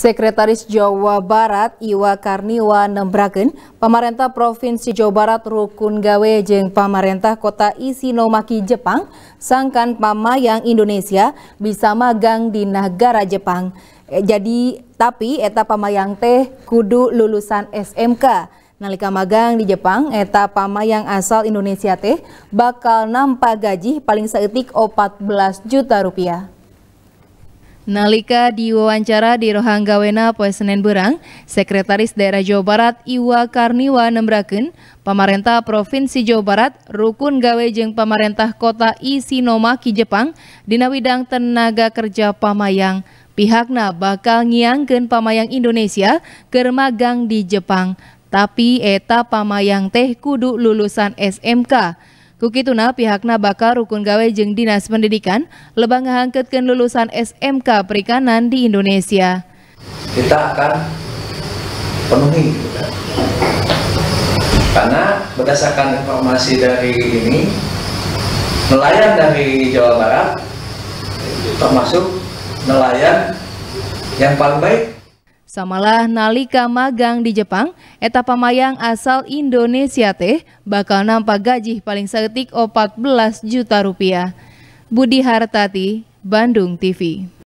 Sekretaris Jawa Barat Iwa Karniwa Nembraken, pemerintah Provinsi Jawa Barat Rukun Gawe jeng pemerintah kota Isinomaki Jepang, sangkan pamayang Indonesia bisa magang di negara Jepang. E, jadi tapi eta pamayang teh kudu lulusan SMK. Nalika magang di Jepang, eta pamayang asal Indonesia teh bakal nampak gaji paling seetik 14 juta rupiah. Nalika diwawancara di Rohanggawena Poe Senen Berang, Sekretaris Daerah Jawa Barat Iwa Karniwa nembraken, pemerintah Provinsi Jawa Barat rukun gawe Jeng pemerintah kota Isinomaki Jepang dina widang tenaga kerja pamayang. Pihakna bakal ngiangken pamayang Indonesia ke magang di Jepang, tapi eta pamayang teh kudu lulusan SMK. Kukituna pihakna bakal rukun gawe Jeng Dinas Pendidikan lebang ngehangketkan lulusan SMK Perikanan di Indonesia. Kita akan penuhi karena berdasarkan informasi dari ini nelayan dari Jawa Barat termasuk nelayan yang paling baik Samalah nalika magang di Jepang, etapa mayang asal Indonesia teh bakal nampak gaji paling seketik 14 juta rupiah. Budi Hartati, Bandung TV.